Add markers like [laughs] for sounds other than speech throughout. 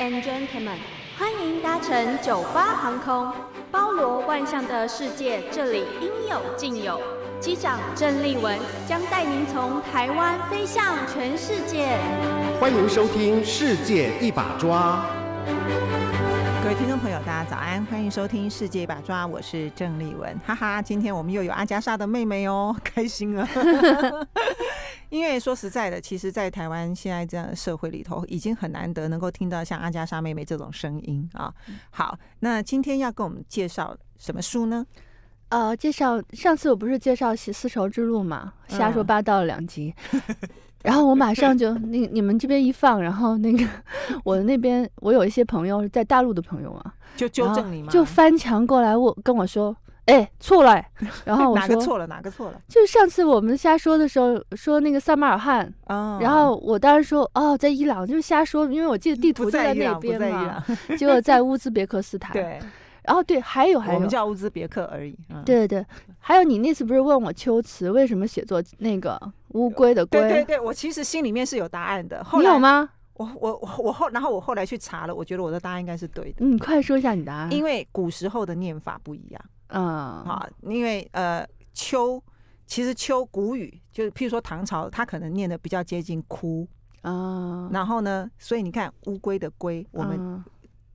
and gentlemen，欢迎搭乘九八航空。包罗万象的世界，这里应有尽有。机长郑丽文将带您从台湾飞向全世界。欢迎收听《世界一把抓》。各位听众朋友，大家早安，欢迎收听《世界一把抓》，我是郑丽文，哈哈，今天我们又有阿加莎的妹妹哦，[laughs] 开心啊！因为说实在的，其实，在台湾现在这样的社会里头，已经很难得能够听到像阿加莎妹妹这种声音啊。好，那今天要跟我们介绍什么书呢？呃，介绍上次我不是介绍《丝绸之路》嘛，瞎说八道了两集，[laughs] 然后我马上就那你们这边一放，然后那个我那边我有一些朋友在大陆的朋友啊，就纠正你嘛，就翻墙过来我跟我说。哎，错了，然后我 [laughs] 说错了，哪个错了？就是上次我们瞎说的时候，说那个萨马尔汗。然后我当时说哦，在伊朗，就是瞎说，因为我记得地图就在那边嘛。[laughs] 结果在 [laughs] 乌兹别克斯坦。对，然后对，还有还有，我们叫乌兹别克而已。对对，还有你那次不是问我秋词为什么写作那个乌龟的龟？对对对，我其实心里面是有答案的。你有吗？我我我后，然后我后来去查了，我觉得我的答案应该是对的。嗯，快说一下你答案。因为古时候的念法不一样。嗯，啊，因为呃，秋其实秋古语，就是，譬如说唐朝，他可能念的比较接近枯啊。然后呢，所以你看乌龟的龟，我们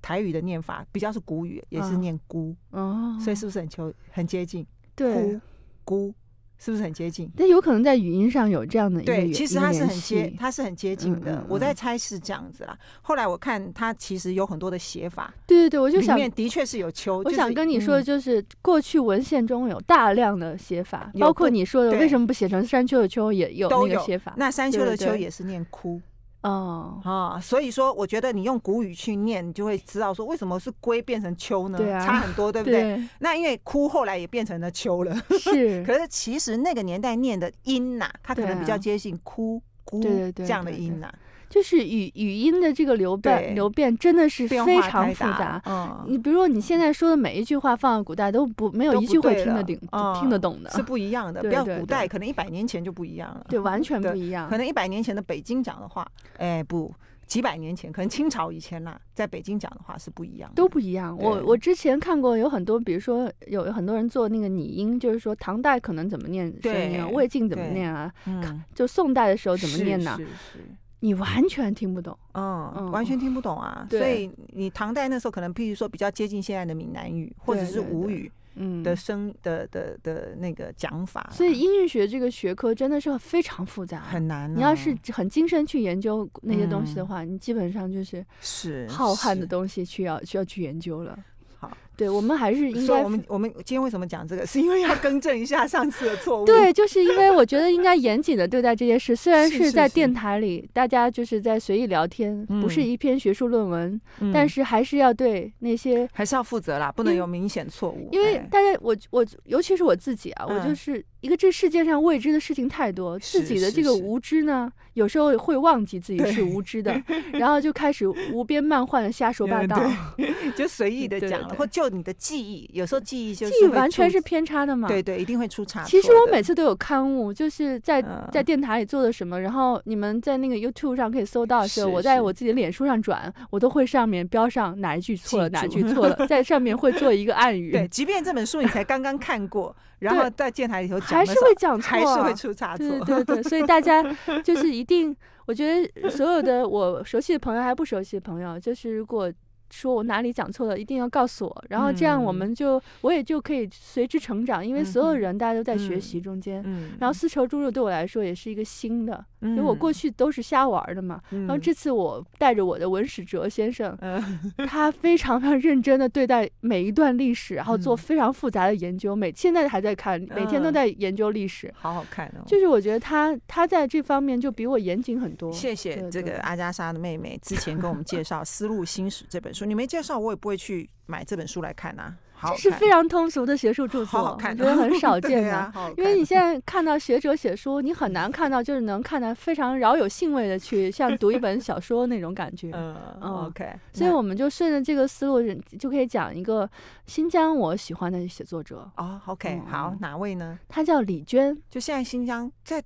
台语的念法比较是古语，也是念孤，哦，所以是不是很秋很接近？对，孤是不是很接近？但有可能在语音上有这样的一对，其实它是很接，它是很接近的。我在猜是这样子啦。后来我看它其实有很多的写法。对对对，我就想，的确是有“秋。我想跟你说的就是，过去文献中有大量的写法，包括你说的为什么不写成“山丘”的“丘”也有那个写法。那“山丘”的“丘”也是念“哭”。哦啊，所以说，我觉得你用古语去念，你就会知道说为什么是龟变成秋呢？对啊，差很多，对不对？那因为枯后来也变成了秋了。是。[laughs] 可是其实那个年代念的音呐，它可能比较接近枯、孤”这样的音呐。就是语语音的这个流变流变真的是非常复杂。嗯，你比如说你现在说的每一句话，放在古代都不没有一句会听得懂听得懂的，是不一样的。不要古代可能一百年前就不一样了，对，完全不一样。可能一百年前的北京讲的话，哎不，几百年前可能清朝以前啦，在北京讲的话是不一样，都不一样。我我之前看过有很多，比如说有有很多人做那个拟音，就是说唐代可能怎么念，对，魏晋怎么念啊？嗯，就宋代的时候怎么念呢？是是你完全听不懂，嗯，完全听不懂啊！所以你唐代那时候可能，譬如说比较接近现在的闽南语或者是吴语，嗯的声的的的那个讲法。所以音韵学这个学科真的是非常复杂，很难。你要是很精深去研究那些东西的话，你基本上就是是浩瀚的东西，需要需要去研究了。好。对我们还是应该我们我们今天为什么讲这个？是因为要更正一下上次的错误。对，就是因为我觉得应该严谨的对待这件事。虽然是在电台里，大家就是在随意聊天，不是一篇学术论文，但是还是要对那些还是要负责啦，不能有明显错误。因为大家，我我尤其是我自己啊，我就是一个这世界上未知的事情太多，自己的这个无知呢，有时候会忘记自己是无知的，[laughs] 然后就开始无边漫画的瞎说八道，[laughs] 就随意的讲了，或就。你的记忆有时候记忆就记忆完全是偏差的嘛？对对，一定会出差。其实我每次都有刊物，就是在在电台里做的什么，然后你们在那个 YouTube 上可以搜到，是我在我自己的脸书上转，我都会上面标上哪一句错了，哪句错了，在上面会做一个暗语。[laughs] 对，即便这本书你才刚刚看过，[laughs] 然后在电台里头讲还是会讲错，还是会出差错。对对，所以大家 [laughs] 就是一定，我觉得所有的我熟悉的朋友，还不熟悉的朋友，就是如果。说我哪里讲错了，一定要告诉我，然后这样我们就我也就可以随之成长，因为所有人大家都在学习中间。嗯。然后丝绸之路对我来说也是一个新的，因为我过去都是瞎玩的嘛。嗯。然后这次我带着我的文史哲先生，他非常非常认真的对待每一段历史，然后做非常复杂的研究。每现在还在看，每天都在研究历史。好好看哦。就是我觉得他他在这方面就比我严谨很多。谢谢这个阿加莎的妹妹之前跟我们介绍《丝路新史》这本书。你没介绍，我也不会去买这本书来看呐。这是非常通俗的学术著作，我觉得很少 [laughs] 见的。因为你 [laughs] 现在看到学者写书，你很难看到，就是能看到非常饶有兴味的，去像读一本小说那种感觉。嗯，OK。所以我们就顺着这个思路，就可以讲一个新疆我喜欢的写作者。哦，OK，好，哪位呢？他叫李娟，就现在新疆在。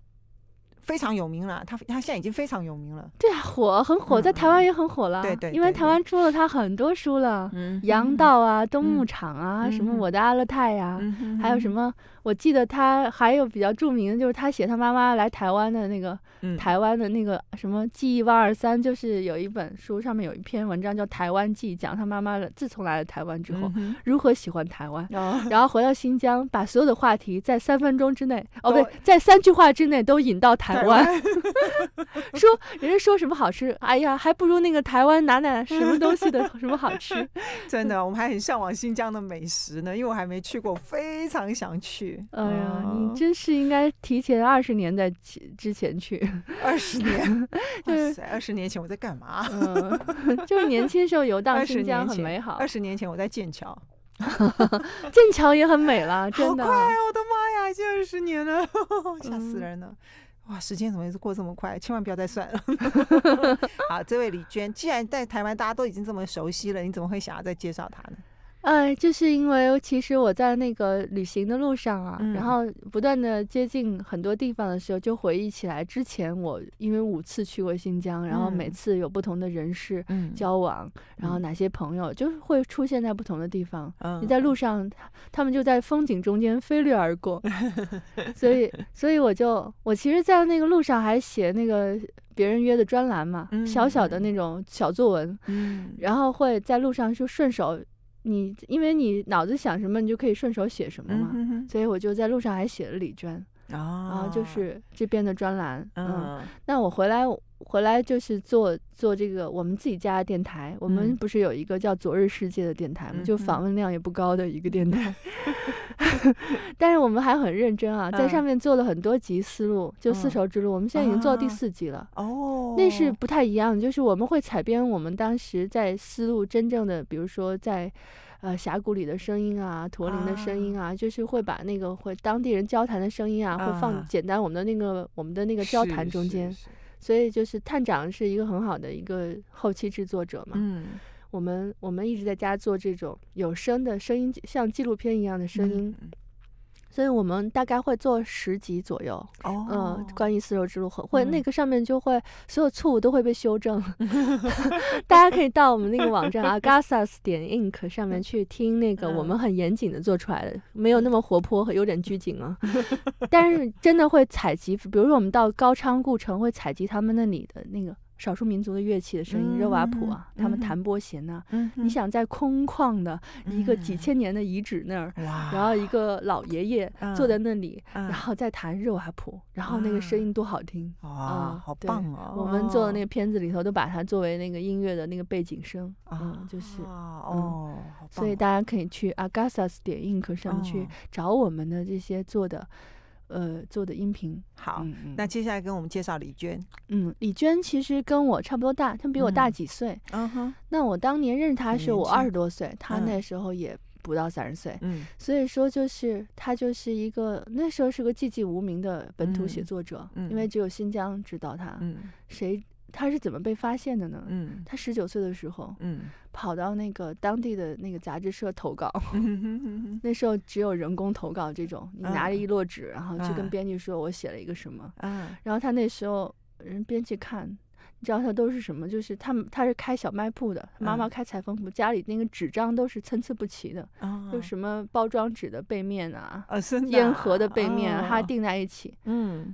非常有名了，他他现在已经非常有名了。对啊，火很火，在台湾也很火了。对对，因为台湾出了他很多书了，羊道啊、冬牧场啊，什么我的阿勒泰呀，还有什么，我记得他还有比较著名的，就是他写他妈妈来台湾的那个台湾的那个什么记忆万二三，就是有一本书上面有一篇文章叫《台湾记》，讲他妈妈自从来了台湾之后如何喜欢台湾，然后回到新疆，把所有的话题在三分钟之内哦不对，在三句话之内都引到台。台湾，[laughs] 说人家说什么好吃？哎呀，还不如那个台湾哪哪什么东西的 [laughs] 什么好吃。真的，我们还很向往新疆的美食呢，因为我还没去过，非常想去。哎呀，你真是应该提前二十年在之前去。[laughs] 二十年，哇塞！二十年前我在干嘛？就是年轻时候游荡新疆很美好。二十年前我在剑桥，剑桥也很美了。真的，我的妈呀，已经二十年了，吓死人了。哇，时间怎么过这么快？千万不要再算了。[laughs] 好，这位李娟，既然在台湾大家都已经这么熟悉了，你怎么会想要再介绍他呢？哎，就是因为其实我在那个旅行的路上啊，然后不断的接近很多地方的时候，就回忆起来之前我因为五次去过新疆，然后每次有不同的人士交往，然后哪些朋友就是会出现在不同的地方。你在路上，他们就在风景中间飞掠而过，[laughs] 所以所以我就我其实，在那个路上还写那个别人约的专栏嘛，小小的那种小作文，嗯，然后会在路上就顺手。你因为你脑子想什么，你就可以顺手写什么嘛，所以我就在路上还写了李娟。啊，就是这边的专栏，嗯，那我回来回来就是做做这个我们自己家的电台，我们不是有一个叫《昨日世界》的电台吗？就访问量也不高的一个电台，[laughs] [laughs] 但是我们还很认真啊，在上面做了很多集《思路》，就丝绸之路，我们现在已经做到第四集了。哦，那是不太一样的，就是我们会采编我们当时在丝路真正的，比如说在。呃，峡谷里的声音啊，驼铃的声音啊，就是会把那个会当地人交谈的声音啊，会放简单我们的那个我们的那个交谈中间，所以就是探长是一个很好的一个后期制作者嘛。嗯，我们我们一直在家做这种有声的声音，像纪录片一样的声音。所以我们大概会做十集左右，嗯，关于丝绸之路和会那个上面就会所有错误都会被修正，[laughs] 大家可以到我们那个网站 agasas 点 ink 上面去听那个我们很严谨的做出来的，没有那么活泼，和有点拘谨啊，[laughs] 但是真的会采集，比如说我们到高昌故城会采集他们那里的那个。少数民族的乐器的声音，热瓦普啊，他们弹拨弦呢。你想在空旷的一个几千年的遗址那儿，然后一个老爷爷坐在那里，然后在弹热瓦普，然后那个声音多好听啊，好棒啊！我们做的那个片子里头都把它作为那个音乐的那个背景声，嗯，就是哦，所以大家可以去 Agassas 点 ink 上去找我们的这些做的。呃，做的音频好，那接下来跟我们介绍李娟。嗯，李娟其实跟我差不多大，她比我大几岁。嗯哼，那我当年认识她的时候，我二十多岁，她那时候也不到三十岁。嗯，所以说就是她就是一个那时候是个寂寂无名的本土写作者，因为只有新疆知道她。嗯，谁？他是怎么被发现的呢？嗯，他十九岁的时候，嗯，跑到那个当地的那个杂志社投稿。[laughs] 那时候只有人工投稿这种，你拿着一摞纸，然后去跟编辑说：“我写了一个什么。”嗯，然后他那时候人编辑看，你知道他都是什么？就是他们他是开小卖部的，妈妈开裁缝铺，家里那个纸张都是参差不齐的，就什么包装纸的背面啊，啊，烟盒的背面，他订在一起。嗯，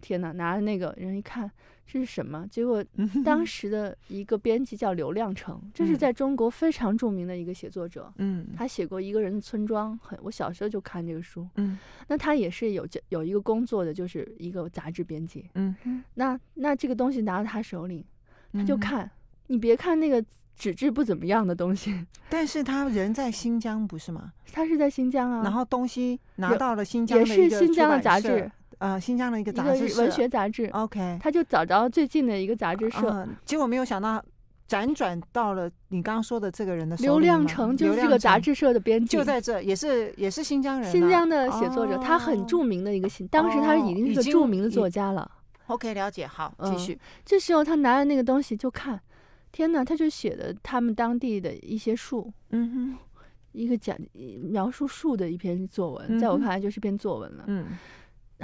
天哪，拿着那个人一看。这是什么？结果当 [laughs] 时的一个编辑叫刘亮程，这是在中国非常著名的一个写作者。嗯，他写过《一个人的村庄》，很我小时候就看这个书。嗯，那他也是有有一个工作的，就是一个杂志编辑。嗯那那这个东西拿到他手里，他就看。你别看那个纸质不怎么样的东西，[laughs] 但是他人在新疆不是吗？他是在新疆啊。然后东西拿到了新疆也是新疆的杂志。呃，新疆的一个杂志，文学杂志，OK，他就找着最近的一个杂志社，结果没有想到，辗转到了你刚刚说的这个人的手里，流量城就是这个杂志社的编辑，就在这，也是也是新疆人，新疆的写作者，他很著名的一个新，当时他已经是个著名的作家了，OK，了解，好，继续。这时候他拿着那个东西就看，天哪，他就写的他们当地的一些树，嗯一个讲描述树的一篇作文，在我看来就是篇作文了，嗯。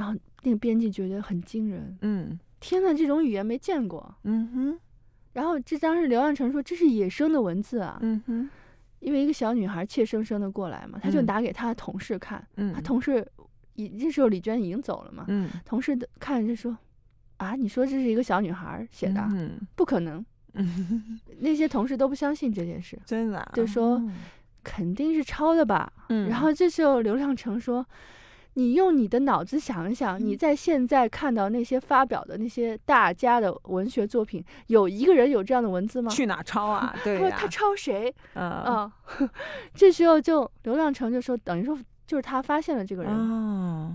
然后那个编辑觉得很惊人，嗯，天呐，这种语言没见过，嗯哼。然后这张是刘亮程说这是野生的文字啊，嗯哼。因为一个小女孩怯生生的过来嘛，他就拿给他的同事看，嗯，他同事已这时候李娟已经走了嘛，嗯，同事看着说，啊，你说这是一个小女孩写的，嗯，不可能，[laughs] 嗯那些同事都不相信这件事，真的，就说肯定是抄的吧，嗯。然后这时候刘亮程说。你用你的脑子想一想，你在现在看到那些发表的那些大家的文学作品，有一个人有这样的文字吗？去哪抄啊？[laughs] 对他抄谁？嗯，[laughs] 这时候就刘亮程就说，等于说。就是他发现了这个人，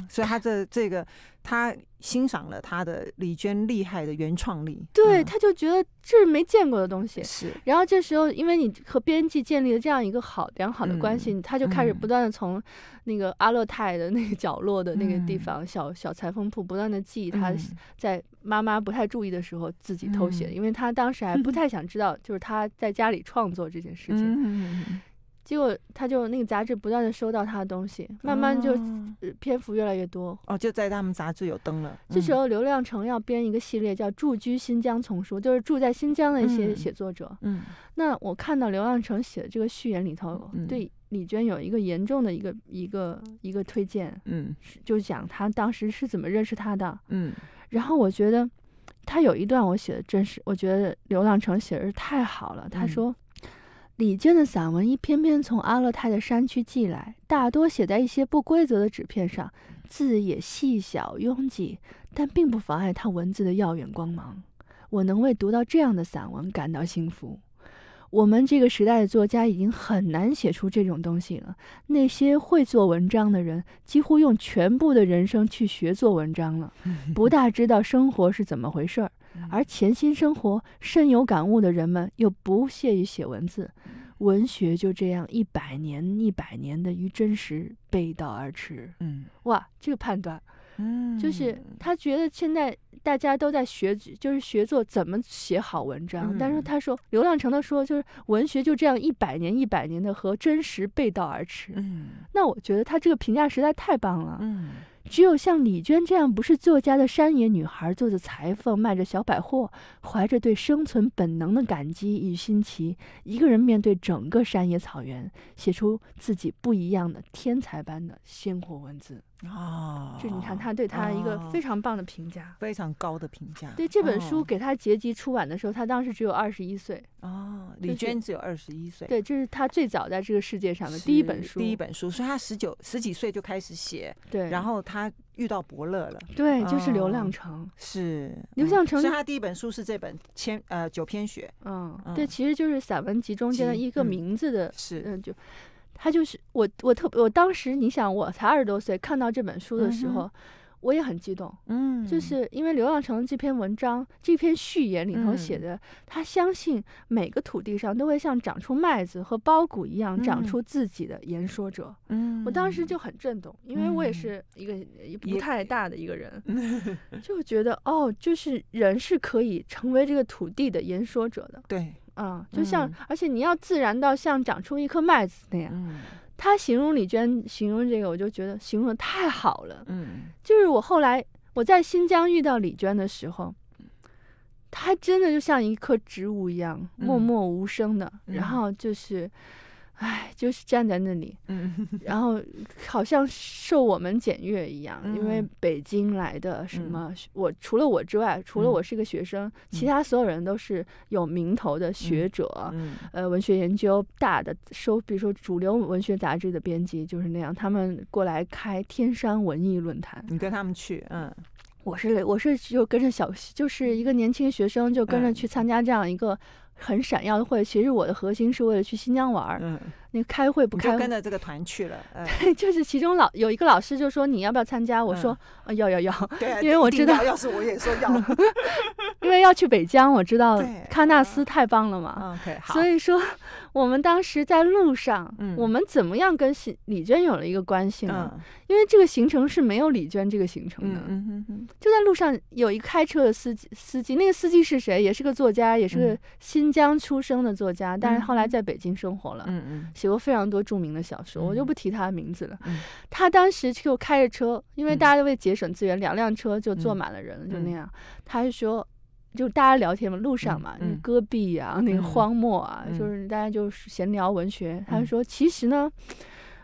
所以他的这个他欣赏了他的李娟厉害的原创力，对，他就觉得这是没见过的东西。是，然后这时候因为你和编辑建立了这样一个好良好的关系，他就开始不断的从那个阿勒泰的那个角落的那个地方小小裁缝铺不断的记，忆他在妈妈不太注意的时候自己偷写，因为他当时还不 [laughs] 太想知道，就是他在家里创作这件事情。结果他就那个杂志不断的收到他的东西，慢慢就篇幅越来越多。哦，就在他们杂志有登了。这时候，刘亮程要编一个系列叫《住居新疆丛书》，就是住在新疆的一些写作者。嗯。那我看到刘亮程写的这个序言里头，对李娟有一个严重的一个一个一个推荐。嗯。就讲他当时是怎么认识他的。嗯。然后我觉得，他有一段我写的真实，我觉得刘亮程写的是太好了。他说。李娟的散文一篇篇从阿勒泰的山区寄来，大多写在一些不规则的纸片上，字也细小拥挤，但并不妨碍她文字的耀眼光芒。我能为读到这样的散文感到幸福。我们这个时代的作家已经很难写出这种东西了。那些会做文章的人，几乎用全部的人生去学做文章了，[laughs] 不大知道生活是怎么回事儿。而潜心生活、深有感悟的人们又不屑于写文字，文学就这样一百年一百年的与真实背道而驰。嗯，哇，这个判断，嗯，就是他觉得现在大家都在学，就是学做怎么写好文章，但是他说，流浪程的说就是文学就这样一百年一百年的和真实背道而驰。嗯，那我觉得他这个评价实在太棒了。嗯。只有像李娟这样不是作家的山野女孩，做着裁缝，卖着小百货，怀着对生存本能的感激与新奇，一个人面对整个山野草原，写出自己不一样的天才般的鲜活文字。哦，就你看他对他一个非常棒的评价，非常高的评价。对这本书给他结集出版的时候，他当时只有二十一岁。哦，李娟只有二十一岁。对，这是他最早在这个世界上的第一本书。第一本书，所以他十九十几岁就开始写。对。然后他遇到伯乐了。对，就是刘亮程。是刘亮程是他第一本书是这本《千呃九篇雪》。嗯。对，其实就是散文集中间的一个名字的。是嗯就。他就是我，我特我当时，你想，我才二十多岁，看到这本书的时候，我也很激动，嗯，就是因为《流浪城》这篇文章，这篇序言里头写的，他相信每个土地上都会像长出麦子和苞谷一样，长出自己的言说者，嗯，我当时就很震动，因为我也是一个不太大的一个人，[laughs] 就觉得哦，就是人是可以成为这个土地的言说者的，对。啊，就像，而且你要自然到像长出一颗麦子那样。他形容李娟，形容这个，我就觉得形容的太好了。嗯，就是我后来我在新疆遇到李娟的时候，她真的就像一棵植物一样，默默无声的，然后就是。唉，就是站在那里，[laughs] [laughs] 然后好像受我们检阅一样，因为北京来的什么，我除了我之外，除了我是一个学生，其他所有人都是有名头的学者，呃，文学研究大的，收，比如说主流文学杂志的编辑就是那样，他们过来开天山文艺论坛，你跟他们去，嗯，我是我是就跟着小就是一个年轻学生就跟着去参加这样一个。很闪耀的，会。其实我的核心是为了去新疆玩儿。你开会不开？跟着这个团去了。对，就是其中老有一个老师就说你要不要参加？我说要要要，[laughs] 因为我知道，要是我也说要，[laughs] 因为要去北疆，我知道喀纳斯太棒了嘛。OK，所以说我们当时在路上，我们怎么样跟李李娟有了一个关系呢？因为这个行程是没有李娟这个行程的。嗯就在路上有一开车的司机，司机那个司机是谁？也是个作家，也是个新疆出生的作家，但是后来在北京生活了。嗯嗯。写过非常多著名的小说，我就不提他的名字了。他当时就开着车，因为大家都为节省资源，两辆车就坐满了人，就那样。他就说，就大家聊天嘛，路上嘛，那戈壁啊，那个荒漠啊，就是大家就闲聊文学。他说，其实呢，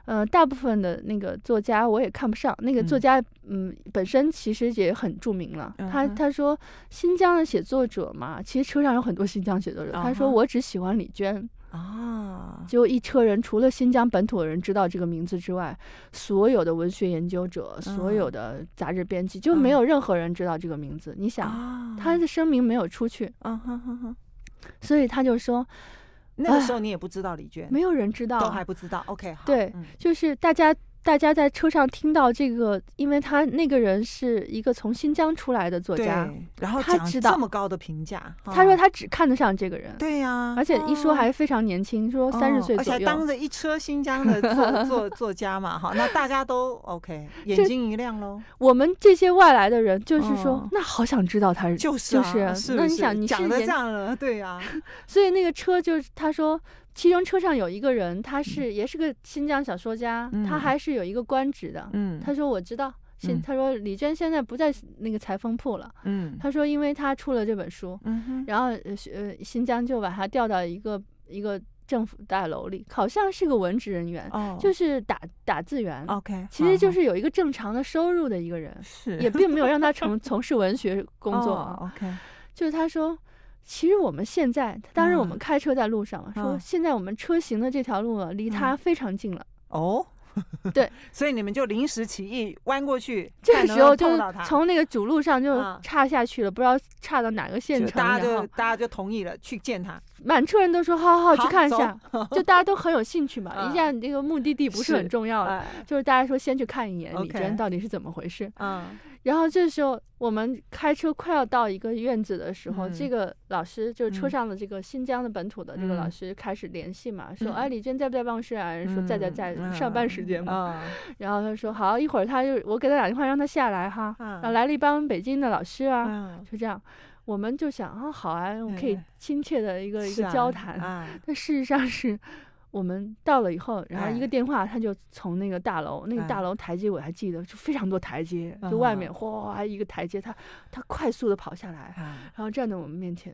呃，大部分的那个作家我也看不上。那个作家，嗯，本身其实也很著名了。他他说新疆的写作者嘛，其实车上有很多新疆写作者。他说我只喜欢李娟。啊，就一车人，除了新疆本土人知道这个名字之外，所有的文学研究者、所有的杂志编辑，就没有任何人知道这个名字。你想，他的声明没有出去啊，所以他就说，那个时候你也不知道李娟，没有人知道，都还不知道。OK，对，就是大家。大家在车上听到这个，因为他那个人是一个从新疆出来的作家，然后他知道这么高的评价，他说他只看得上这个人，对呀，而且一说还非常年轻，说三十岁左右，而且当着一车新疆的作 [laughs] 作作家嘛，哈，那大家都 OK，[laughs] 眼睛一亮喽。我们这些外来的人就是说，那好想知道他是，就是，那你想你是演了，对呀，[laughs] 所以那个车就是他说。其中车上有一个人，他是也是个新疆小说家，他还是有一个官职的。嗯，他说我知道，新他说李娟现在不在那个裁缝铺了。嗯，他说因为他出了这本书，嗯，然后呃新疆就把他调到一个一个政府大楼里，好像是个文职人员，就是打打字员。OK，其实就是有一个正常的收入的一个人，是也并没有让他从从事文学工作。OK，就是他说。其实我们现在，当时我们开车在路上了。说现在我们车行的这条路离他非常近了。哦，对，所以你们就临时起意弯过去，这个时候就从那个主路上就岔下去了，不知道岔到哪个县城。大家就大家就同意了去见他，满车人都说好好好去看一下，就大家都很有兴趣嘛。[laughs] 一下你这个目的地不是很重要了，就是大家说先去看一眼李娟到底是怎么回事。嗯。然后这时候，我们开车快要到一个院子的时候，这个老师就是车上的这个新疆的本土的这个老师开始联系嘛，说：“哎，李娟在不在办公室啊？”说：“在，在，在上班时间嘛。”然后他说：“好，一会儿他就我给他打电话让他下来哈。”啊，来了一帮北京的老师啊，就这样，我们就想啊，好啊，我们可以亲切的一个一个交谈。但事实上是。我们到了以后，然后一个电话，他就从那个大楼，那个大楼台阶，我还记得，就非常多台阶，就外面哗哗一个台阶，他他快速的跑下来，然后站在我们面前。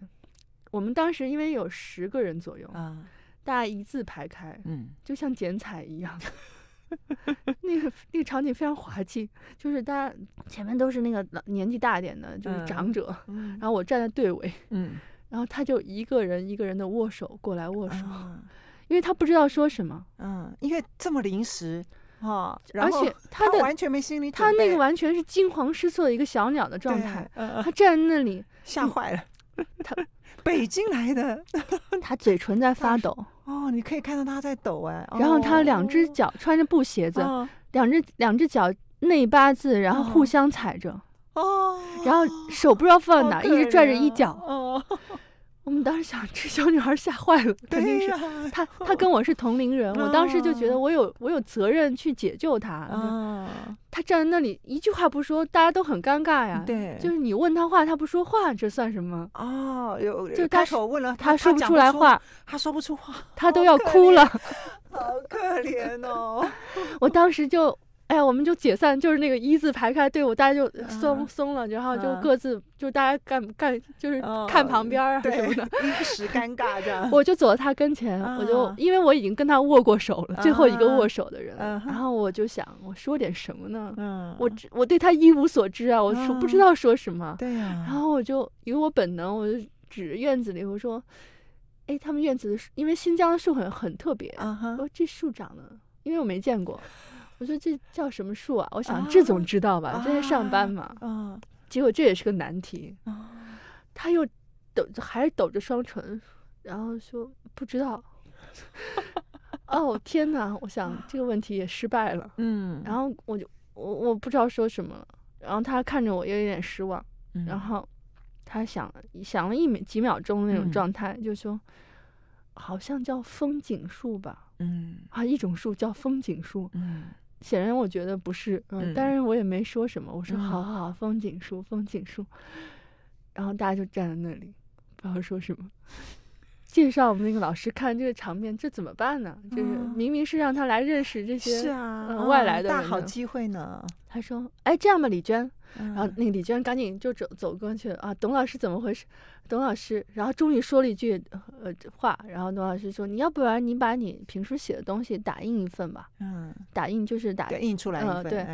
我们当时因为有十个人左右，大家一字排开，嗯，就像剪彩一样，[laughs] 那个那个场景非常滑稽，就是大家前面都是那个年纪大点的，就是长者，然后我站在队尾，嗯，然后他就一个人一个人的握手过来握手。因为他不知道说什么，嗯，因为这么临时啊，而且他完全没心理，他那个完全是惊慌失措的一个小鸟的状态，他站在那里吓坏了，他北京来的，他嘴唇在 [laughs] 发抖，哦，你可以看到他在抖哎，然后他两只脚穿着布鞋子，两只两只脚内八字，然后互相踩着，哦，然后手不知道放哪，一直拽着衣角。我们当时想，这小女孩吓坏了，肯定是她。她跟我是同龄人，我当时就觉得我有我有责任去解救她。啊，她站在那里一句话不说，大家都很尴尬呀。对，就是你问她话，她不说话，这算什么？就她时问了，说不出来话，她说不出话，她都要哭了，好可怜哦。[laughs] 我当时就。哎呀，我们就解散，就是那个一字排开队伍，大家就松松了，然后就各自就大家干干，就是看旁边儿什么的，一时尴尬这样。我就走到他跟前，我就因为我已经跟他握过手了，最后一个握手的人，然后我就想我说点什么呢？我知我对他一无所知啊，我说不知道说什么。对呀。然后我就以为我本能，我就指着院子里我说：“哎，他们院子的树，因为新疆的树很很特别。”嗯哼。这树长的，因为我没见过。我说这叫什么树啊？我想这总知道吧？在上班嘛。结果这也是个难题。啊。他又抖，还是抖着双唇，然后说不知道。[laughs] 哦天哪！我想这个问题也失败了。嗯。然后我就我我不知道说什么了。然后他看着我，又有点失望。嗯。然后他想想了一秒几秒钟那种状态，就说好像叫风景树吧。嗯。啊，一种树叫风景树。嗯。显然我觉得不是，嗯，但是我也没说什么，我说好好，好，风景树，风景树，然后大家就站在那里，不道说什么。介绍我们那个老师看这个场面，这怎么办呢？就是明明是让他来认识这些是啊外来的大好机会呢。他说：“哎，这样吧，李娟。”然后那个李娟赶紧就走走过去啊，“董老师，怎么回事？”董老师，然后终于说了一句呃话，然后董老师说：“你要不然你把你平时写的东西打印一份吧。”嗯，打印就是打印出来一份对。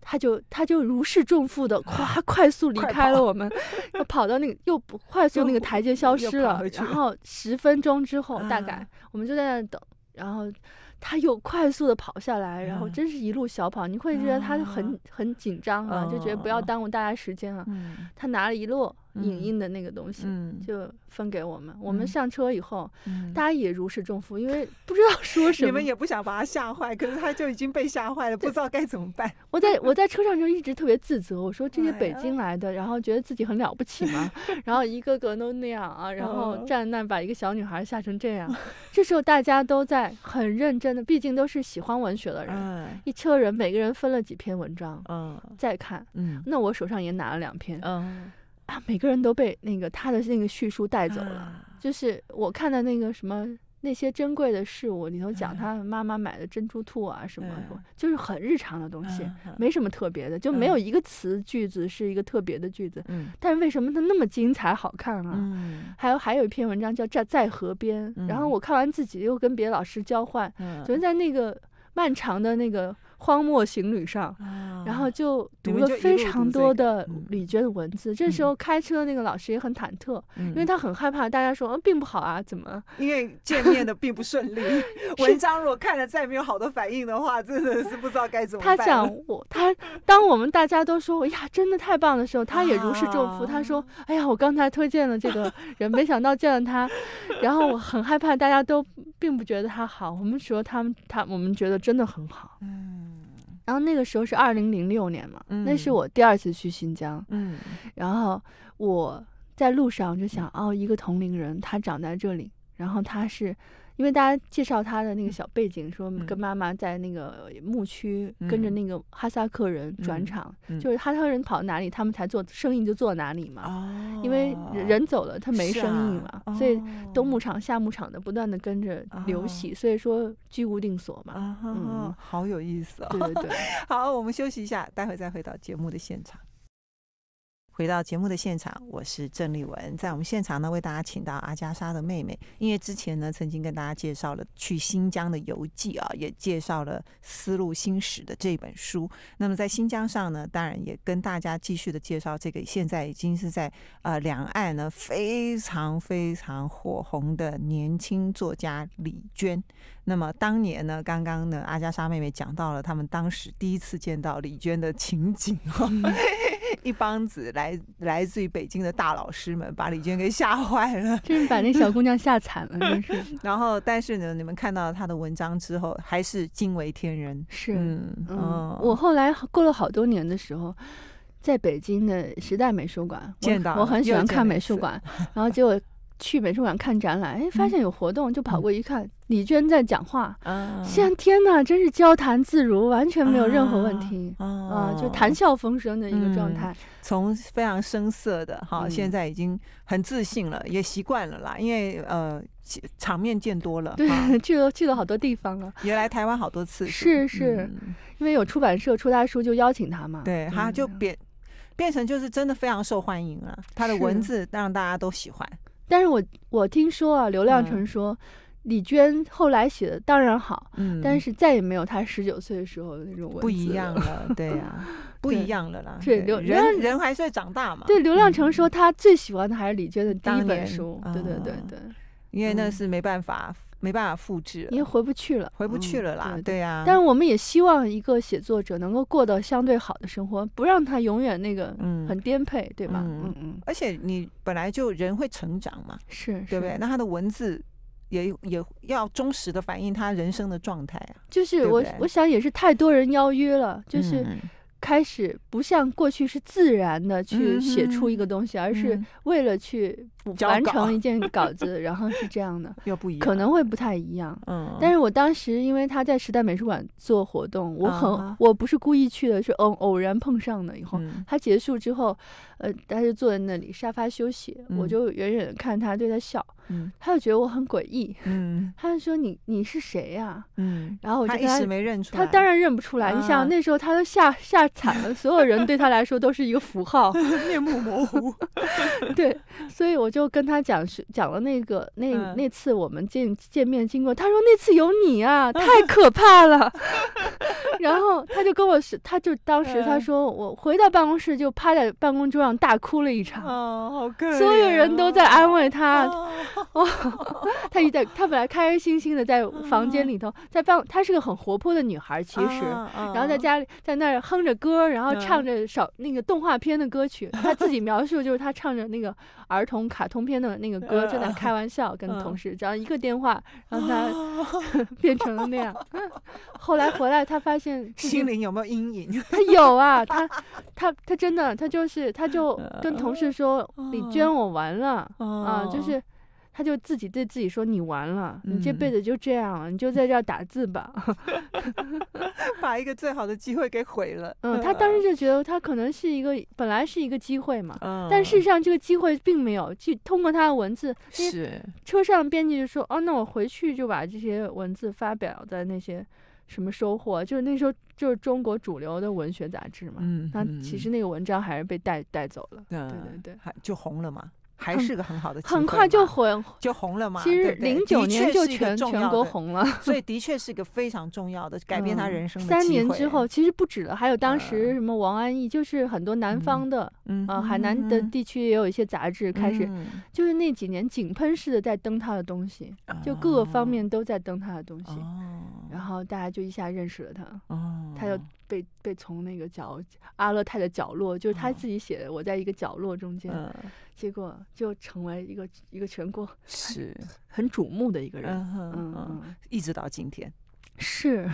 他就他就如释重负的 [laughs] 夸快速离开了我们，[laughs] 他跑到那个又不快速那个台阶消失了，然后十分钟之后大概我们就在那等，然后他又快速的跑下来，然后真是一路小跑，你会觉得他很很紧张啊，就觉得不要耽误大家时间啊，他拿了一路。影印的那个东西，就分给我们。我们上车以后，大家也如释重负，因为不知道 [laughs] 说什么，你们也不想把他吓坏，可是他就已经被吓坏了，不知道该怎么办。我在我在车上就一直特别自责，我说这些北京来的，然后觉得自己很了不起嘛，[laughs] 然后一个个都那样啊，然后站那把一个小女孩吓成这样。[laughs] 这时候大家都在很认真的，毕竟都是喜欢文学的人，一车人每个人分了几篇文章，嗯，再看，嗯，那我手上也拿了两篇，嗯。啊，每个人都被那个他的那个叙述带走了。就是我看的那个什么那些珍贵的事物里头，讲他妈妈买的珍珠兔啊什么，就是很日常的东西，没什么特别的，就没有一个词句子是一个特别的句子。嗯。但是为什么它那么精彩好看啊？嗯。还有还有一篇文章叫《在在河边》，然后我看完自己又跟别的老师交换。嗯。总是在那个漫长的那个。荒漠行旅上，然后就读了非常多的李娟的文字。这时候开车的那个老师也很忐忑，因为他很害怕大家说嗯、并不好啊，怎么？因为见面的并不顺利，[laughs] 文章如果看了再没有好的反应的话，真的是不知道该怎么办。他讲，他当我们大家都说呀，真的太棒的时候，他也如释重负。他说：“哎呀，我刚才推荐了这个 [laughs] 人，没想到见了他，然后我很害怕大家都并不觉得他好。我们说他们，他我们觉得真的很好。”嗯。然后那个时候是二零零六年嘛，那是我第二次去新疆。嗯，然后我在路上就想，哦，一个同龄人，他长在这里，然后他是。因为大家介绍他的那个小背景，说跟妈妈在那个牧区跟着那个哈萨克人转场，就是哈萨克人跑到哪里，他们才做生意就做哪里嘛。哦，因为人走了，他没生意嘛，所以东牧场、下牧场的不断的跟着流徙，所以说居无定所嘛。嗯，好有意思啊！对对对，[laughs] 好，我们休息一下，待会再回到节目的现场。回到节目的现场，我是郑丽文。在我们现场呢，为大家请到阿加莎的妹妹，因为之前呢，曾经跟大家介绍了去新疆的游记啊，也介绍了《丝路新史》的这本书。那么在新疆上呢，当然也跟大家继续的介绍这个，现在已经是在呃两岸呢非常非常火红的年轻作家李娟。那么当年呢，刚刚呢，阿加莎妹妹讲到了他们当时第一次见到李娟的情景哦，[laughs] 一帮子来来自于北京的大老师们，把李娟给吓坏了，[laughs] 真是把那小姑娘吓惨了，真是。[laughs] 然后，但是呢，你们看到她的文章之后，还是惊为天人。是，嗯，我后来过了好多年的时候，在北京的时代美术馆，见到，我很喜欢看美术馆，然后结果去美术馆看展览，哎，发现有活动就跑过一看，李娟在讲话，啊，天，天哪，真是交谈自如，完全没有任何问题，啊，就谈笑风生的一个状态。从非常生涩的哈，现在已经很自信了，也习惯了啦，因为呃，场面见多了，对，[laughs] 去了去了好多地方了，也来台湾好多次，是是，因为有出版社出大书就邀请他嘛，对，他就变变成就是真的非常受欢迎了，他的文字让大家都喜欢。但是我我听说啊，刘亮程说李娟后来写的当然好，嗯，但是再也没有她十九岁的时候的那种文字了。对呀，[laughs] 不一样了啦。对，刘人人还是长大嘛。对，刘亮程说他最喜欢的还是李娟的第一本书。对对对对，因为那是没办法。没办法复制，也回不去了，回不去了啦。对呀，但是我们也希望一个写作者能够过到相对好的生活，不让他永远那个很颠沛，对吧？嗯嗯嗯。而且你本来就人会成长嘛，是，对不对？那他的文字也也要忠实的反映他人生的状态啊。就是我我想也是太多人邀约了，就是开始不像过去是自然的去写出一个东西，而是为了去。完成一件稿子，然后是这样的，[laughs] 可能会不太一样。嗯，但是我当时因为他在时代美术馆做活动，我很我不是故意去的，是偶偶然碰上的。以后他结束之后，呃，他就坐在那里沙发休息，我就远远的看他，对他笑，他就觉得我很诡异。嗯，他就说你你是谁呀？嗯，然后我就一时没认出来，他当然认不出来。你想那时候他都吓吓惨了，所有人对他来说都是一个符号，[laughs] 面目模糊。[laughs] 对，所以我。就跟他讲是讲了那个那那次我们见见面经过，他说那次有你啊，[laughs] 太可怕了。[laughs] 然后他就跟我说，他就当时他说我回到办公室就趴在办公桌上大哭了一场啊，所有人都在安慰他，[laughs] 他就在他本来开开心心的在房间里头，在办他是个很活泼的女孩其实，然后在家里在那儿哼着歌，然后唱着少那个动画片的歌曲。他自己描述就是他唱着那个儿童卡。卡通片的那个哥正在开玩笑跟同事，只要一个电话，[laughs] 让他 [laughs] 变成了那样。后来回来，他发现心灵有没有阴影？[laughs] 他有啊，他他他真的，他就是他就跟同事说：“李娟，我完了啊，就是。”他就自己对自己说：“你完了，你这辈子就这样了，你就在这儿打字吧，[laughs] 把一个最好的机会给毁了。”嗯，他当时就觉得他可能是一个本来是一个机会嘛，嗯，但事实上这个机会并没有，去通过他的文字，是车上编辑就说：“哦，那我回去就把这些文字发表在那些什么收获，就是那时候就是中国主流的文学杂志嘛。”嗯，那其实那个文章还是被带带走了，对对对，就红了嘛。还是个很好的很快就红就红了吗？其实零九年就全全国红了，所以的确是一个非常重要的 [laughs] 改变他人生的。三年之后，其实不止了，还有当时什么王安忆，就是很多南方的，啊海南的地区也有一些杂志开始，就是那几年井喷式的在登他的东西，就各个方面都在登他的东西，然后大家就一下认识了他，他就。被被从那个角阿勒泰的角落，就是他自己写的，我在一个角落中间，结果就成为一个一个全国是 [laughs] 很瞩目的一个人，嗯嗯，一直到今天 [laughs] 是，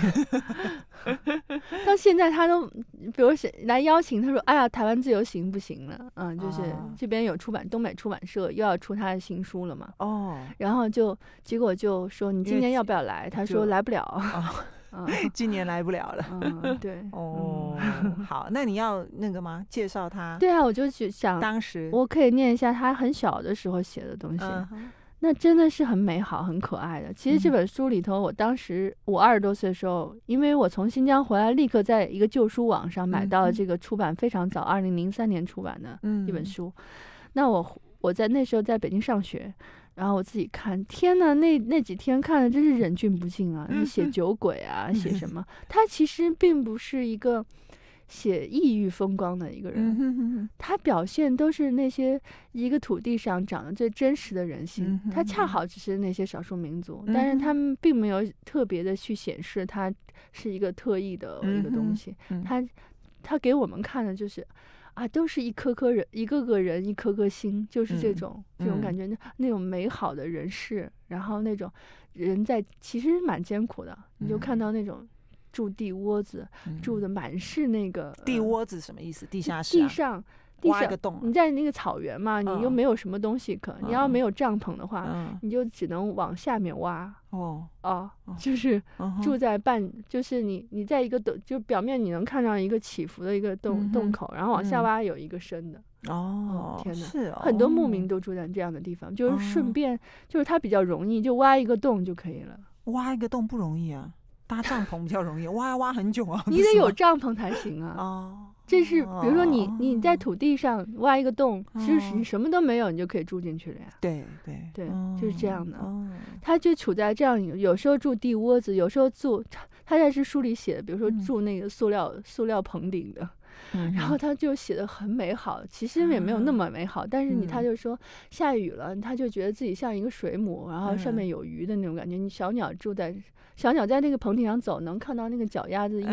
[laughs] 到现在他都，比如写来邀请，他说，哎呀，台湾自由行不行呢？嗯，就是这边有出版东北出版社又要出他的新书了嘛，哦，然后就结果就说你今年要不要来？他说来不了。嗯，今年来不了了。嗯、对，[laughs] 哦，好，那你要那个吗？介绍他？对啊，我就想当时我可以念一下他很小的时候写的东西，那真的是很美好、很可爱的。其实这本书里头，我当时我二十多岁的时候，因为我从新疆回来，立刻在一个旧书网上买到了这个出版非常早，二零零三年出版的一本书。那我我在那时候在北京上学。然后我自己看，天呐，那那几天看的真是忍俊不禁啊！你写酒鬼啊，写什 [laughs] 么？他其实并不是一个写异域风光的一个人，他表现都是那些一个土地上长得最真实的人性。他恰好只是那些少数民族，但是他们并没有特别的去显示他是一个特异的一个东西。他他给我们看的就是。啊，都是一颗颗人，一个个人，一颗颗心，就是这种这种感觉。那那种美好的人世，然后那种人在其实蛮艰苦的。你就看到那种住地窝子，住的满是那个地窝子什么意思？地下室？地上？挖一个洞，你在那个草原嘛，你又没有什么东西可，你要没有帐篷的话，你就只能往下面挖。哦，哦，就是住在半，就是你你在一个洞，就表面你能看到一个起伏的一个洞洞口，然后往下挖有一个深的。哦，天哪，是很多牧民都住在这样的地方，就是顺便，就是它比较容易，就挖一个洞就可以了。挖一个洞不容易啊，搭帐篷比较容易，挖挖很久啊，你得有帐篷才行啊。哦。这是，比如说你你在土地上挖一个洞，就是你什么都没有，你就可以住进去了呀。对对对，就是这样的。他就处在这样，有时候住地窝子，有时候住他，他这是书里写的，比如说住那个塑料塑料棚顶的。然后他就写的很美好，其实也没有那么美好，但是你他就说下雨了，他就觉得自己像一个水母，然后上面有鱼的那种感觉。你小鸟住在小鸟在那个棚顶上走，能看到那个脚丫子印。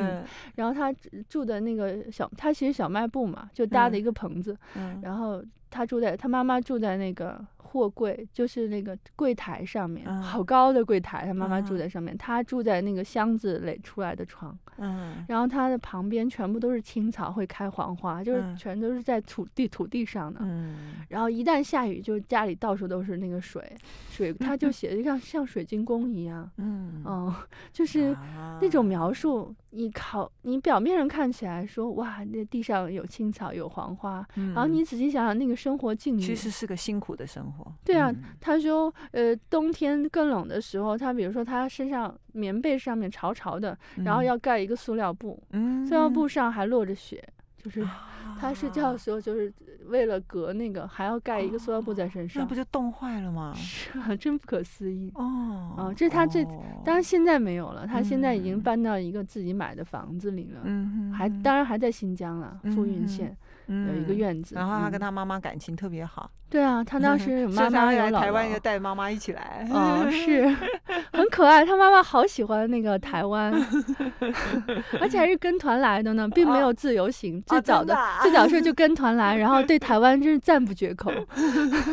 然后他住的那个小，他其实小卖部嘛，就搭的一个棚子。然后他住在他妈妈住在那个。货柜就是那个柜台上面，好高的柜台。他妈妈住在上面，他住在那个箱子垒出来的床。嗯，然后他的旁边全部都是青草，会开黄花，就是全都是在土地土地上的。嗯，然后一旦下雨，就家里到处都是那个水，水他就 [laughs] 写像像水晶宫一样。嗯，哦，[laughs] 就是那种描述。你考，你表面上看起来说哇，那地上有青草，有黄花，然后你仔细想想，那个生活境遇其实是个辛苦的生活。对啊，他说，呃，冬天更冷的时候，他比如说他身上棉被上面潮潮的，然后要盖一个塑料布，塑料布上还落着雪，就是。[laughs] 他睡觉的时候就是为了隔那个，还要盖一个塑料布在身上，那不就冻坏了吗？是啊，真不可思议。哦，啊，这是他最……当然现在没有了，他现在已经搬到一个自己买的房子里了。嗯还当然还在新疆了，富蕴县有一个院子。然后他跟他妈妈感情特别好。对啊，他当时妈妈来台湾就带妈妈一起来，嗯，[laughs] 是很可爱。他妈妈好喜欢那个台湾，[laughs] 而且还是跟团来的呢，并没有自由行。最早的最早时候就跟团来，然后对台湾真是赞不绝口。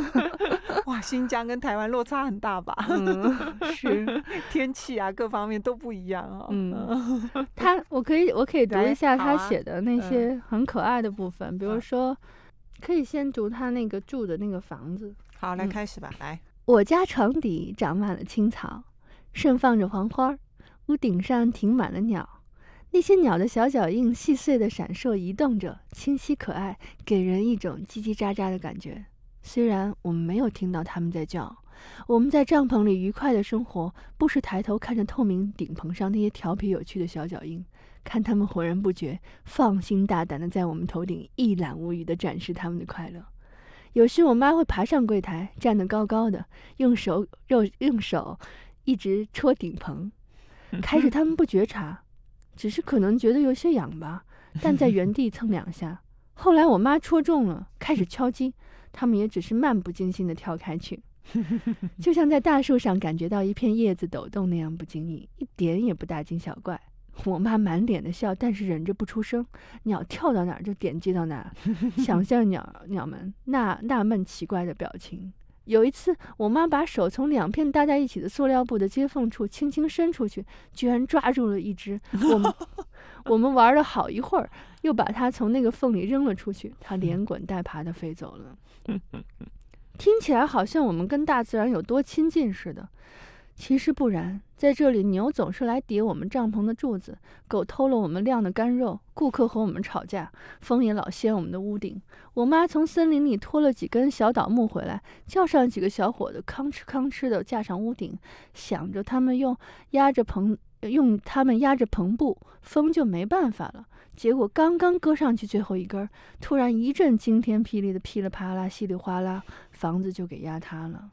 [laughs] 哇，新疆跟台湾落差很大吧？嗯，是，天气啊，各方面都不一样啊。嗯，他我可以我可以读一下他写的那些很可爱的部分，比如说。可以先读他那个住的那个房子。好，来开始吧，来。我家床底长满了青草，盛放着黄花儿；屋顶上停满了鸟，那些鸟的小脚印细碎的闪烁移动着，清晰可爱，给人一种叽叽喳喳的感觉。虽然我们没有听到它们在叫，我们在帐篷里愉快的生活，不时抬头看着透明顶棚上那些调皮有趣的小脚印。看他们浑然不觉，放心大胆地在我们头顶一览无余地展示他们的快乐。有时我妈会爬上柜台，站得高高的，用手用用手一直戳顶棚。开始他们不觉察，只是可能觉得有些痒吧，但在原地蹭两下。后来我妈戳中了，开始敲击，他们也只是漫不经心地跳开去，[laughs] 就像在大树上感觉到一片叶子抖动那样不经意，一点也不大惊小怪。我妈满脸的笑，但是忍着不出声。鸟跳到哪儿就点击到哪，儿，[laughs] 想象鸟鸟们纳纳闷奇怪的表情。有一次，我妈把手从两片搭在一起的塑料布的接缝处轻轻伸出去，居然抓住了一只。[laughs] 我们我们玩了好一会儿，又把它从那个缝里扔了出去，它连滚带爬的飞走了。[laughs] 听起来好像我们跟大自然有多亲近似的。其实不然，在这里，牛总是来叠我们帐篷的柱子，狗偷了我们晾的干肉，顾客和我们吵架，风也老掀我们的屋顶。我妈从森林里拖了几根小倒木回来，叫上几个小伙子，吭哧吭哧地架上屋顶，想着他们用压着棚，用他们压着棚布，风就没办法了。结果刚刚搁上去最后一根，突然一阵惊天霹雳的噼里啪啦、稀里哗啦，房子就给压塌了。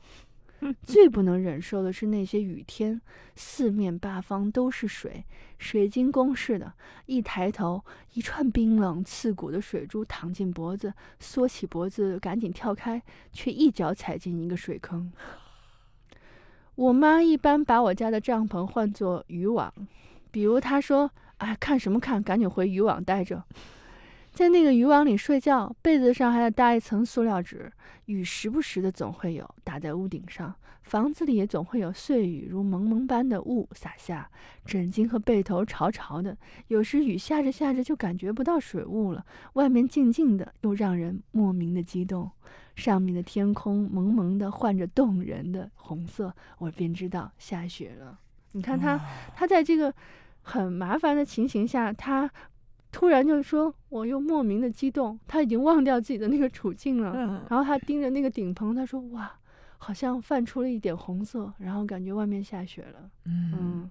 [laughs] 最不能忍受的是那些雨天，四面八方都是水，水晶宫似的。一抬头，一串冰冷刺骨的水珠淌进脖子，缩起脖子，赶紧跳开，却一脚踩进一个水坑。我妈一般把我家的帐篷换作渔网，比如她说：“哎，看什么看？赶紧回渔网待着。”在那个渔网里睡觉，被子上还要搭一层塑料纸，雨时不时的总会有打在屋顶上，房子里也总会有碎雨如蒙蒙般的雾洒下，枕巾和被头潮潮的。有时雨下着下着就感觉不到水雾了，外面静静的，又让人莫名的激动。上面的天空蒙蒙的，换着动人的红色，我便知道下雪了。你看他，他在这个很麻烦的情形下，他。突然就是说，我又莫名的激动。他已经忘掉自己的那个处境了，然后他盯着那个顶棚，他说：“哇，好像泛出了一点红色，然后感觉外面下雪了。”嗯。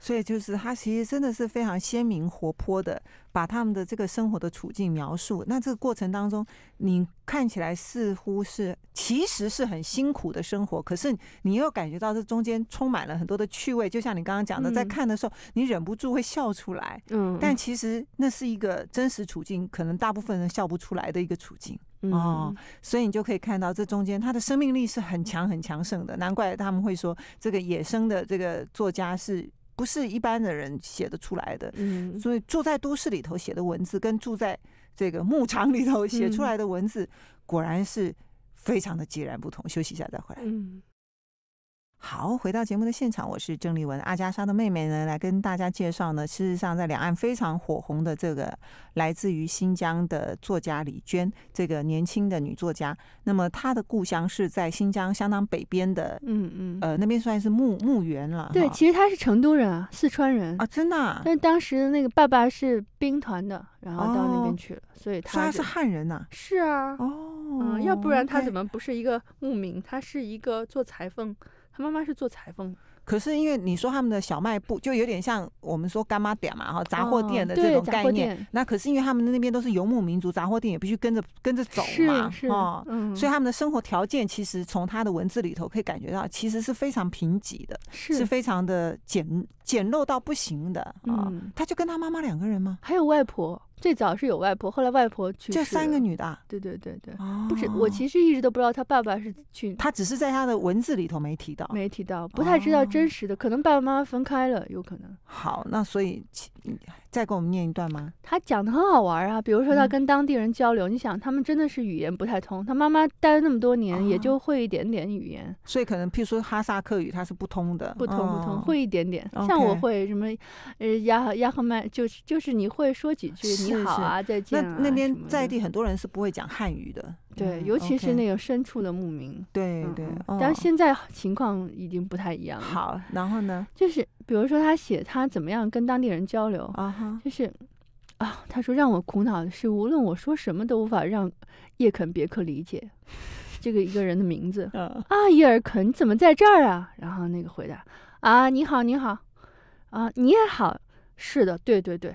所以就是他其实真的是非常鲜明、活泼的，把他们的这个生活的处境描述。那这个过程当中，你看起来似乎是，其实是很辛苦的生活，可是你又感觉到这中间充满了很多的趣味。就像你刚刚讲的，在看的时候，你忍不住会笑出来。嗯。但其实那是一个真实处境，可能大部分人笑不出来的一个处境。哦。所以你就可以看到这中间他的生命力是很强、很强盛的，难怪他们会说这个野生的这个作家是。不是一般的人写的出来的，所以住在都市里头写的文字，跟住在这个牧场里头写出来的文字，果然是非常的截然不同。休息一下再回来。好，回到节目的现场，我是郑丽文。阿加莎的妹妹呢，来跟大家介绍呢。事实上，在两岸非常火红的这个，来自于新疆的作家李娟，这个年轻的女作家。那么她的故乡是在新疆相当北边的，嗯嗯，呃，那边算是牧牧原了。对，其实她是成都人，四川人啊，真的。但当时那个爸爸是兵团的，然后到那边去了，所以她是汉人呐。是啊，哦，嗯，要不然她怎么不是一个牧民？她是一个做裁缝。妈妈是做裁缝的，可是因为你说他们的小卖部就有点像我们说干妈点嘛哈，杂货店的这种概念。那可是因为他们那边都是游牧民族，杂货店也必须跟着跟着走嘛，啊，所以他们的生活条件其实从他的文字里头可以感觉到，其实是非常贫瘠的，是非常的简简陋到不行的啊。他就跟他妈妈两个人吗？还有外婆。最早是有外婆，后来外婆去世，这三个女的，对对对对，不止。我其实一直都不知道他爸爸是去，他只是在他的文字里头没提到，没提到，不太知道真实的，可能爸爸妈妈分开了，有可能。好，那所以。再给我们念一段吗？他讲的很好玩啊，比如说他跟当地人交流，你想他们真的是语言不太通。他妈妈待了那么多年，也就会一点点语言，所以可能譬如说哈萨克语它是不通的，不通不通，会一点点。像我会什么呃亚亚赫曼，就是就是你会说几句你好啊再见啊。那那边在地很多人是不会讲汉语的。对，尤其是那个深处的牧民，对对，但现在情况已经不太一样了。好，然后呢？就是比如说，他写他怎么样跟当地人交流啊，就是啊，他说让我苦恼的是，无论我说什么，都无法让叶肯别克理解这个一个人的名字啊。啊，叶尔肯，你怎么在这儿啊？然后那个回答啊，你好，你好，啊，你也好，是的，对对对，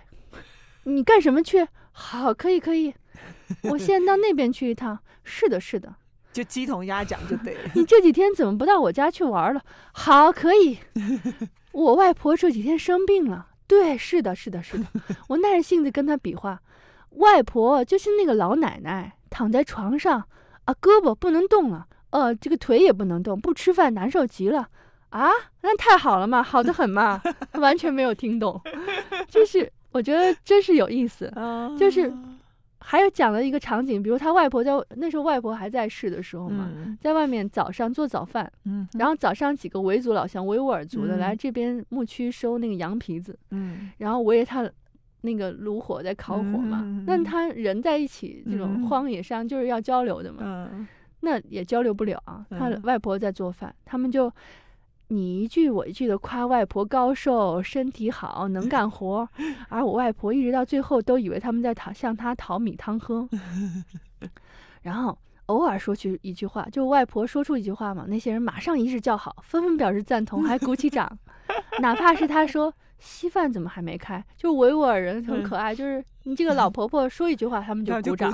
你干什么去？好，可以，可以。[laughs] 我先到那边去一趟。是的，是的，就鸡同鸭讲就对。了。[laughs] 你这几天怎么不到我家去玩了？好，可以。[laughs] 我外婆这几天生病了。对，是的，是的，是的。我耐着性子跟她比划，外婆就是那个老奶奶，躺在床上啊，胳膊不能动了，呃，这个腿也不能动，不吃饭难受极了。啊，那太好了嘛，好的很嘛，完全没有听懂，就是我觉得真是有意思，就是。还有讲了一个场景，比如他外婆在那时候外婆还在世的时候嘛，在外面早上做早饭，嗯，然后早上几个维族老乡、维吾尔族的来这边牧区收那个羊皮子，嗯，然后围着他那个炉火在烤火嘛，那他人在一起这种荒野上就是要交流的嘛，嗯，那也交流不了啊，他外婆在做饭，他们就。你一句我一句的夸外婆高寿、身体好、能干活，[laughs] 而我外婆一直到最后都以为他们在讨向她讨米汤喝。[laughs] 然后偶尔说句一句话，就外婆说出一句话嘛，那些人马上一致叫好，纷纷表示赞同，还鼓起掌。[laughs] 哪怕是她说。稀饭怎么还没开？就维吾尔人很可爱，就 [laughs] 是你这个老婆婆说一句话，他们就鼓掌。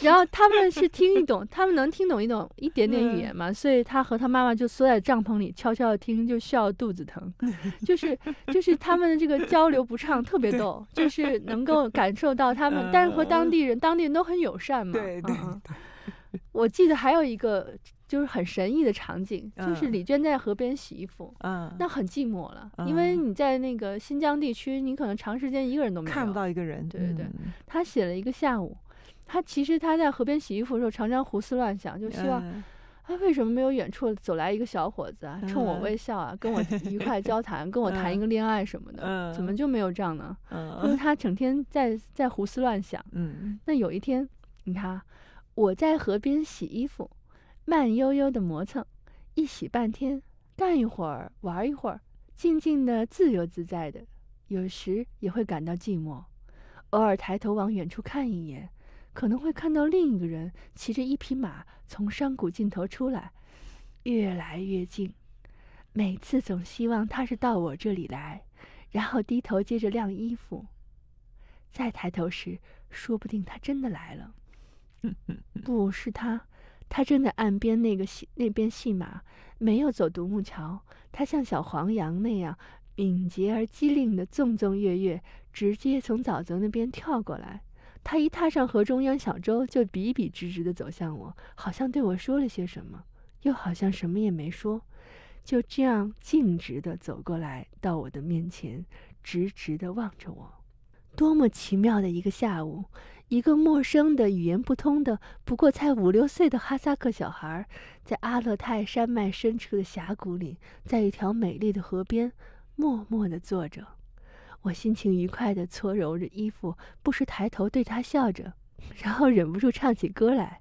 然后他们是听一懂，他们能听懂一懂一点点语言嘛？所以他和他妈妈就缩在帐篷里悄悄的听，就笑肚子疼。[laughs] 就是就是他们的这个交流不畅，特别逗。就是能够感受到他们，但是和当地人，当地人都很友善嘛。对对对，我记得还有一个。就是很神异的场景，就是李娟在河边洗衣服，嗯，那很寂寞了，因为你在那个新疆地区，你可能长时间一个人都看不到一个人。对对对，他写了一个下午，他其实他在河边洗衣服的时候，常常胡思乱想，就希望他为什么没有远处走来一个小伙子啊，冲我微笑啊，跟我 [laughs] 愉快交谈，跟我谈一个恋爱什么的，怎么就没有这样呢？因为他整天在在胡思乱想。嗯，那有一天，你看我在河边洗衣服。慢悠悠的磨蹭，一洗半天，干一会儿，玩一会儿，静静的，自由自在的，有时也会感到寂寞。偶尔抬头往远处看一眼，可能会看到另一个人骑着一匹马从山谷尽头出来，越来越近。每次总希望他是到我这里来，然后低头接着晾衣服。再抬头时，说不定他真的来了。[laughs] 不是他。他正在岸边那个戏那边戏码，没有走独木桥。他像小黄羊那样敏捷而机灵的纵纵跃跃，直接从沼泽那边跳过来。他一踏上河中央小舟，就笔笔直直地走向我，好像对我说了些什么，又好像什么也没说，就这样径直地走过来，到我的面前，直直地望着我。多么奇妙的一个下午！一个陌生的、语言不通的，不过才五六岁的哈萨克小孩，在阿勒泰山脉深处的峡谷里，在一条美丽的河边，默默地坐着。我心情愉快地搓揉着衣服，不时抬头对他笑着，然后忍不住唱起歌来，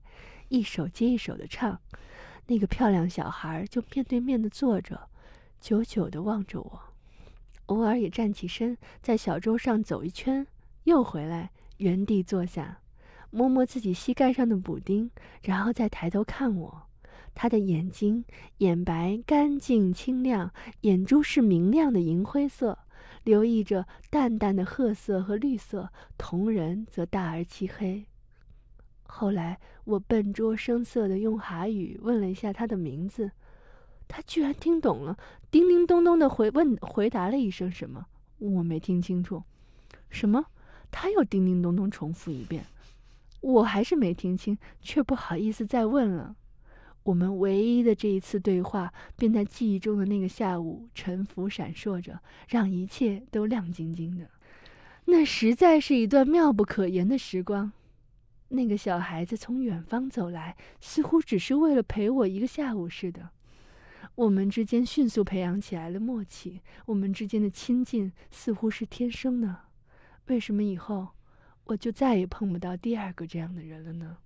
一首接一首地唱。那个漂亮小孩就面对面地坐着，久久地望着我。偶尔也站起身，在小舟上走一圈，又回来原地坐下，摸摸自己膝盖上的补丁，然后再抬头看我。他的眼睛眼白干净清亮，眼珠是明亮的银灰色，留意着淡淡的褐色和绿色，瞳仁则大而漆黑。后来，我笨拙生涩的用韩语问了一下他的名字。他居然听懂了，叮叮咚咚地回问回答了一声什么，我没听清楚。什么？他又叮叮咚咚重复一遍，我还是没听清，却不好意思再问了。我们唯一的这一次对话，便在记忆中的那个下午沉浮闪烁着，让一切都亮晶晶的。那实在是一段妙不可言的时光。那个小孩子从远方走来，似乎只是为了陪我一个下午似的。我们之间迅速培养起来了默契，我们之间的亲近似乎是天生的。为什么以后我就再也碰不到第二个这样的人了呢？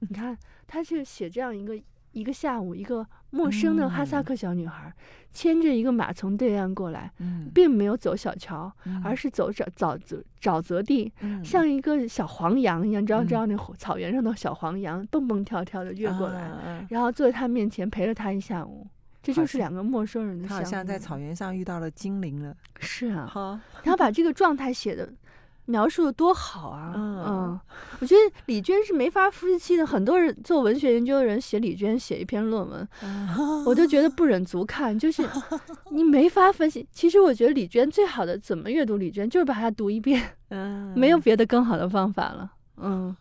你看，他是写这样一个一个下午，一个陌生的哈萨克小女孩牵着一个马从对岸过来，并没有走小桥，而是走沼沼泽沼泽地，像一个小黄羊一样，知道知道那草原上的小黄羊蹦蹦跳跳的越过来，然后坐在他面前陪了他一下午。这就是两个陌生人的，他像在草原上遇到了精灵了。是啊，哈，然后把这个状态写的描述的多好啊！嗯，我觉得李娟是没法夫妻的。很多人做文学研究的人写李娟，写一篇论文，我都觉得不忍卒看。就是 [laughs] 你没法分析。其实我觉得李娟最好的怎么阅读李娟，就是把它读一遍，没有别的更好的方法了。嗯。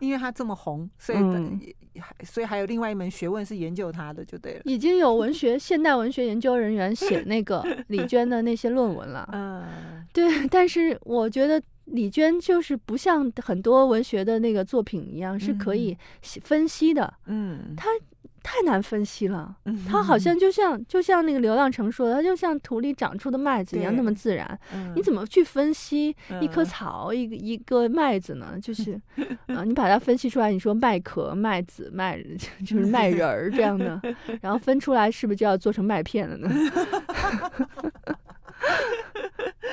因为他这么红，所以所以还有另外一门学问是研究他的就对了。已经有文学现代文学研究人员写那个 [laughs] 李娟的那些论文了。嗯，对。但是我觉得李娟就是不像很多文学的那个作品一样是可以分析的。嗯，她。太难分析了，它好像就像就像那个流浪城说的，它就像土里长出的麦子一样那么自然。你怎么去分析一棵草、一个一个麦子呢？就 [laughs] 是啊，你把它分析出来，你说麦壳、麦子、麦 [laughs] 就是麦仁儿这样的，[laughs] 然后分出来是不是就要做成麦片了呢？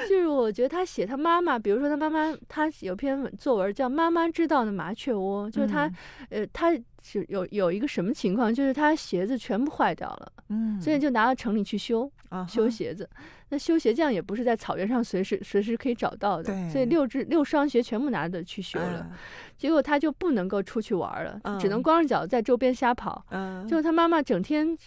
就是我觉得他写他妈妈，比如说他妈妈，他有篇作文叫《妈妈知道的麻雀窝》，就是他呃他。是有有一个什么情况，就是他鞋子全部坏掉了，嗯，所以就拿到城里去修，啊，修鞋子。那修鞋匠也不是在草原上随时随时可以找到的，所以六只六双鞋全部拿着去修了，结果他就不能够出去玩了，只能光着脚在周边瞎跑，嗯，就他妈妈整天。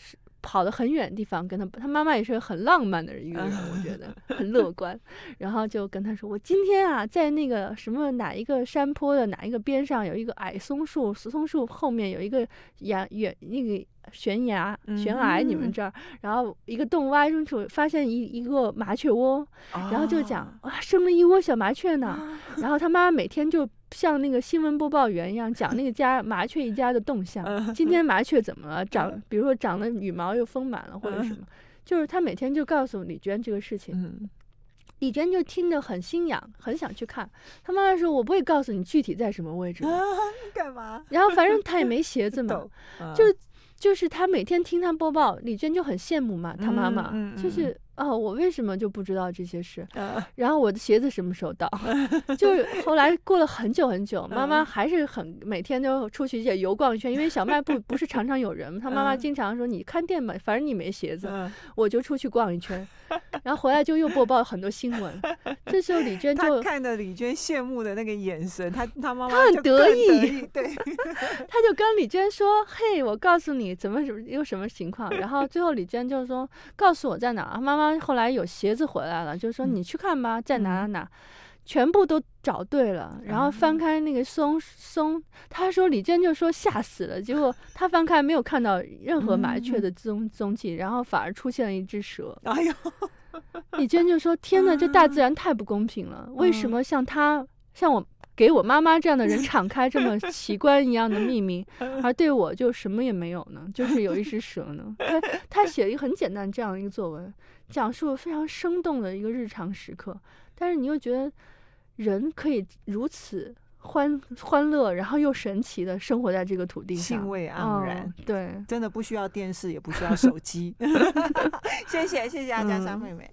跑得很远的地方，跟他他妈妈也是很浪漫的一个人，我觉得很乐观。[laughs] 然后就跟他说：“我今天啊，在那个什么哪一个山坡的哪一个边上，有一个矮松树，松树后面有一个远远那个。”悬崖、悬崖，你们这儿，然后一个洞挖进去，发现一一个麻雀窝，然后就讲哇，生了一窝小麻雀呢。然后他妈每天就像那个新闻播报员一样，讲那个家麻雀一家的动向。今天麻雀怎么了？长，比如说长的羽毛又丰满了，或者什么。就是他每天就告诉李娟这个事情。李娟就听着很心痒，很想去看。他妈妈说：“我不会告诉你具体在什么位置的。”干嘛？然后反正他也没鞋子嘛，[laughs] 就。就是他每天听他播报，李娟就很羡慕嘛，他妈妈就是。哦，我为什么就不知道这些事？然后我的鞋子什么时候到？[laughs] 就后来过了很久很久，妈妈还是很每天就出去也游逛一圈，因为小卖部不是常常有人，他妈妈经常说：“你看店吧，反正你没鞋子。”我就出去逛一圈，然后回来就又播报很多新闻。[laughs] 这时候李娟就看着李娟羡慕的那个眼神，她她妈妈她很得意，对，[laughs] 她就跟李娟说：“嘿，我告诉你怎么怎么又什么情况。”然后最后李娟就说：“告诉我在哪。”妈妈。后来有鞋子回来了，就说你去看吧，在哪哪哪，全部都找对了。然后翻开那个松松，他说李娟就说吓死了。结果他翻开没有看到任何麻雀的踪踪迹，然后反而出现了一只蛇。哎呦，李娟就说 [laughs] 天哪，这大自然太不公平了，为什么像他像我？给我妈妈这样的人 [laughs] 敞开这么奇观一样的秘密，[laughs] 而对我就什么也没有呢？就是有一只蛇呢。他他 [laughs] 写了一个很简单这样一个作文，讲述非常生动的一个日常时刻。但是你又觉得人可以如此欢欢乐，然后又神奇的生活在这个土地上，兴味盎然。对，真的不需要电视，也不需要手机。谢谢谢谢阿娇莎妹妹。